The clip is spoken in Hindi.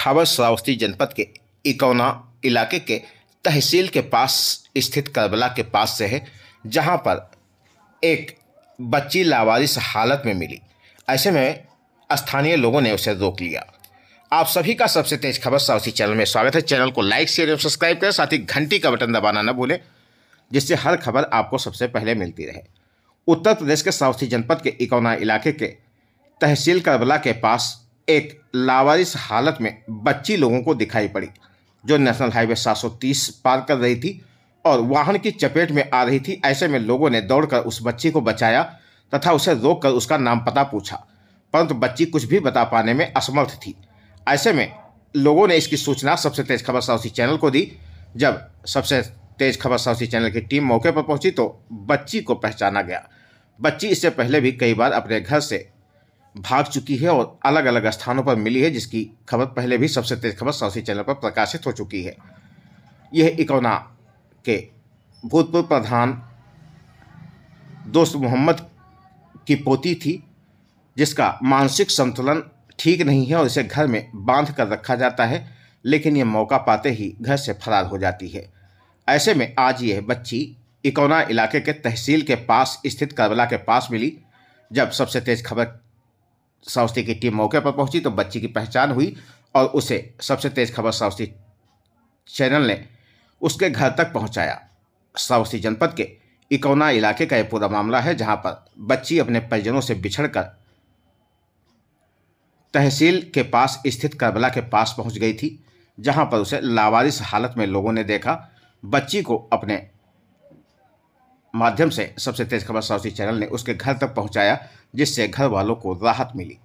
खाबर श्रावस्ती जनपद के इकौना इलाके के तहसील के पास स्थित करबला के पास से है जहां पर एक बच्ची लावारिस हालत में मिली ऐसे में स्थानीय लोगों ने उसे रोक लिया आप सभी का सबसे तेज खबर सावसी चैनल में स्वागत है चैनल को लाइक शेयर और सब्सक्राइब करें साथ ही घंटी का बटन दबाना न भूलें जिससे हर खबर आपको सबसे पहले मिलती रहे उत्तर प्रदेश के सावसी जनपद के इकौना इलाके के तहसील करबला के पास एक लावारिस हालत में बच्ची लोगों को दिखाई पड़ी जो नेशनल हाईवे 730 पार कर रही थी और वाहन की चपेट में आ रही थी ऐसे में लोगों ने दौड़कर उस बच्ची को बचाया तथा उसे रोककर उसका नाम पता पूछा परंतु बच्ची कुछ भी बता पाने में असमर्थ थी ऐसे में लोगों ने इसकी सूचना सबसे तेज खबर साउथी चैनल को दी जब सबसे तेज खबर साउथी चैनल की टीम मौके पर पहुंची तो बच्ची को पहचाना गया बच्ची इससे पहले भी कई बार अपने घर से भाग चुकी है और अलग अलग स्थानों पर मिली है जिसकी खबर पहले भी सबसे तेज खबर साउथी चैनल पर प्रकाशित हो चुकी है यह इकोना के भूतपूर्व प्रधान दोस्त मोहम्मद की पोती थी जिसका मानसिक संतुलन ठीक नहीं है और इसे घर में बांध कर रखा जाता है लेकिन यह मौका पाते ही घर से फरार हो जाती है ऐसे में आज यह बच्ची इकोना इलाके के तहसील के पास स्थित करबला के पास मिली जब सबसे तेज खबर सावस्ती की टीम मौके पर पहुंची तो बच्ची की पहचान हुई और उसे सबसे तेज खबर सावस्ती चैनल ने उसके घर तक पहुंचाया सावस्ती जनपद के इकोना इलाके का यह पूरा मामला है जहां पर बच्ची अपने परिजनों से बिछड़कर तहसील के पास स्थित करबला के पास पहुंच गई थी जहां पर उसे लावारिस हालत में लोगों ने देखा बच्ची को अपने माध्यम से सबसे तेज खबर साउथी चैनल ने उसके घर तक पहुंचाया जिससे घर वालों को राहत मिली